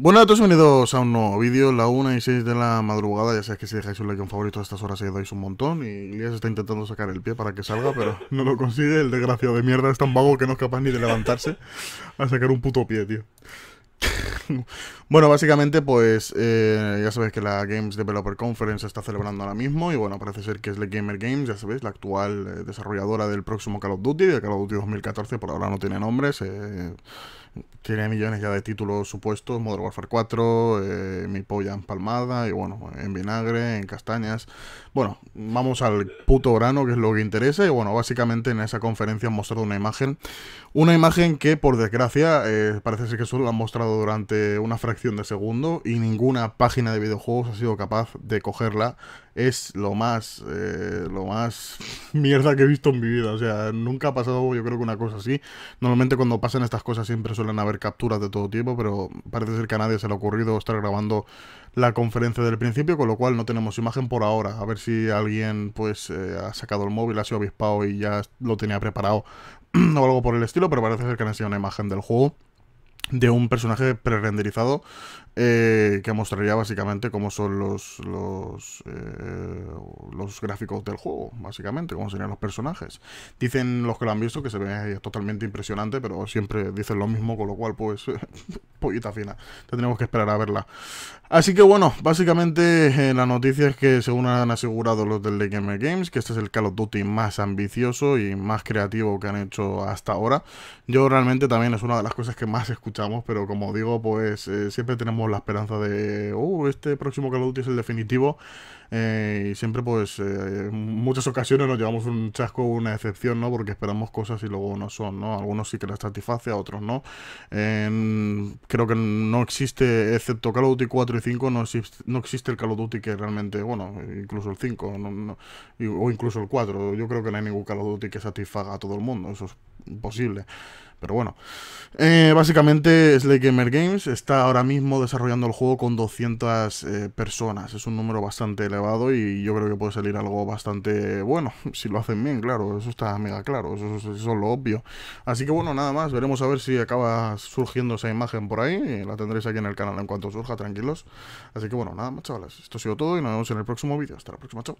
Bueno, todos bienvenidos a un nuevo vídeo, la 1 y 6 de la madrugada, ya sabéis que si dejáis un like un favorito a estas horas ahí dais un montón y Elías está intentando sacar el pie para que salga, pero no lo consigue, el desgraciado de mierda es tan vago que no es capaz ni de levantarse a sacar un puto pie, tío. bueno, básicamente pues eh, ya sabéis que la Games Developer Conference se está celebrando ahora mismo y bueno, parece ser que es la Gamer Games, ya sabéis, la actual eh, desarrolladora del próximo Call of Duty, de Call of Duty 2014, por ahora no tiene nombres, eh, tiene millones ya de títulos supuestos, Modern Warfare 4, eh, Mi Polla Empalmada, y bueno, en vinagre, en castañas. Bueno, vamos al puto grano, que es lo que interesa, y bueno, básicamente en esa conferencia han mostrado una imagen, una imagen que por desgracia eh, parece ser que solo la han mostrado durante una fracción de segundo y ninguna página de videojuegos ha sido capaz de cogerla. Es lo más, eh, lo más mierda que he visto en mi vida, o sea, nunca ha pasado yo creo que una cosa así. Normalmente cuando pasan estas cosas siempre suelen a haber capturas de todo tipo, pero parece ser que a nadie se le ha ocurrido estar grabando la conferencia del principio, con lo cual no tenemos imagen por ahora. A ver si alguien pues eh, ha sacado el móvil, ha sido avispado y ya lo tenía preparado o algo por el estilo, pero parece ser que han sido una imagen del juego de un personaje prerenderizado renderizado eh, que mostraría básicamente cómo son los eh, los, gráficos del juego, básicamente, cómo serían los personajes. Dicen los que lo han visto que se ve totalmente impresionante, pero siempre dicen lo mismo, con lo cual, pues, pollita fina. Tendremos que esperar a verla. Así que bueno, básicamente eh, la noticia es que según han asegurado los del Lake Games, que este es el Call of Duty más ambicioso y más creativo que han hecho hasta ahora. Yo realmente también es una de las cosas que más escuchado pero como digo, pues eh, siempre tenemos la esperanza de, uh, este próximo Call of Duty es el definitivo. Eh, y siempre, pues, eh, en muchas ocasiones nos llevamos un chasco, una excepción, ¿no? Porque esperamos cosas y luego no son, ¿no? Algunos sí que las satisface, a otros no. creo que no existe, excepto Call of Duty 4 y 5, no, existe, no existe el Call of Duty que realmente, bueno, incluso el 5, o incluso el 4. Yo creo que no hay ningún Call of Duty que satisfaga a todo el mundo, eso es imposible. Pero bueno, eh, básicamente Slay Gamer Games está ahora mismo desarrollando el juego con 200 eh, personas. Es un número bastante elevado y yo creo que puede salir algo bastante bueno, si lo hacen bien, claro. Eso está mega claro, eso, eso es lo obvio. Así que bueno, nada más, veremos a ver si acaba surgiendo esa imagen por ahí. Eh, la tendréis aquí en el canal en cuanto surja, tranquilos. Así que bueno, nada más, chavales. Esto ha sido todo y nos vemos en el próximo vídeo. Hasta la próxima, chao.